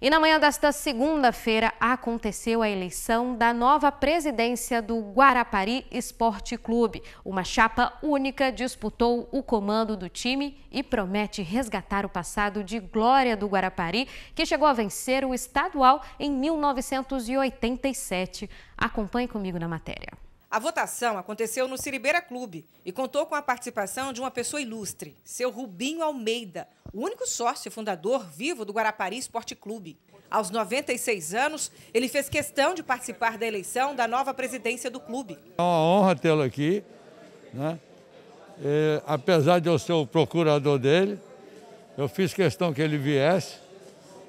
E na manhã desta segunda-feira aconteceu a eleição da nova presidência do Guarapari Esporte Clube. Uma chapa única disputou o comando do time e promete resgatar o passado de glória do Guarapari, que chegou a vencer o estadual em 1987. Acompanhe comigo na matéria. A votação aconteceu no Ciribeira Clube e contou com a participação de uma pessoa ilustre, seu Rubinho Almeida, o único sócio fundador vivo do Guarapari Esporte Clube. Aos 96 anos, ele fez questão de participar da eleição da nova presidência do clube. É uma honra tê-lo aqui, né? e, apesar de eu ser o procurador dele, eu fiz questão que ele viesse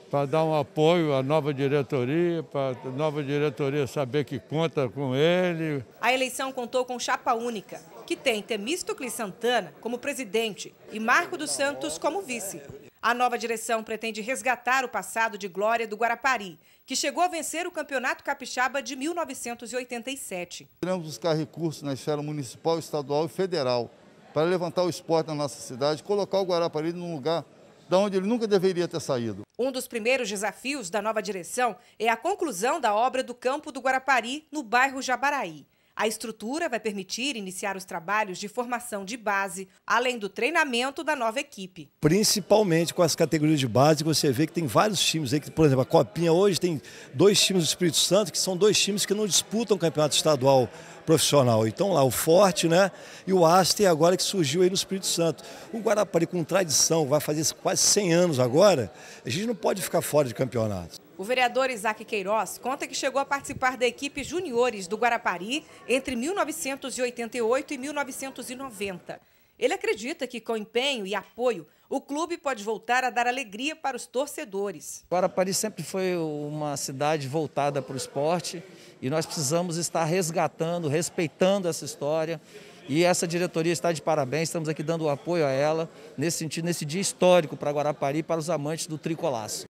para dar um apoio à nova diretoria, para a nova diretoria saber que conta com ele. A eleição contou com chapa única, que tem Temístocles Santana como presidente e Marco dos Santos como vice. A nova direção pretende resgatar o passado de glória do Guarapari, que chegou a vencer o Campeonato Capixaba de 1987. Queremos buscar recursos na esfera municipal, estadual e federal para levantar o esporte na nossa cidade, colocar o Guarapari num lugar da onde ele nunca deveria ter saído. Um dos primeiros desafios da nova direção é a conclusão da obra do Campo do Guarapari, no bairro Jabaraí. A estrutura vai permitir iniciar os trabalhos de formação de base, além do treinamento da nova equipe. Principalmente com as categorias de base, você vê que tem vários times aí, que, por exemplo, a Copinha hoje tem dois times do Espírito Santo, que são dois times que não disputam o campeonato estadual profissional. Então lá o Forte, né? E o Aster agora que surgiu aí no Espírito Santo. O Guarapari com tradição, vai fazer quase 100 anos agora, a gente não pode ficar fora de campeonato. O vereador Isaac Queiroz conta que chegou a participar da equipe juniores do Guarapari entre 1988 e 1990. Ele acredita que com empenho e apoio, o clube pode voltar a dar alegria para os torcedores. Guarapari sempre foi uma cidade voltada para o esporte e nós precisamos estar resgatando, respeitando essa história. E essa diretoria está de parabéns, estamos aqui dando apoio a ela nesse sentido, nesse dia histórico para Guarapari e para os amantes do tricolaço.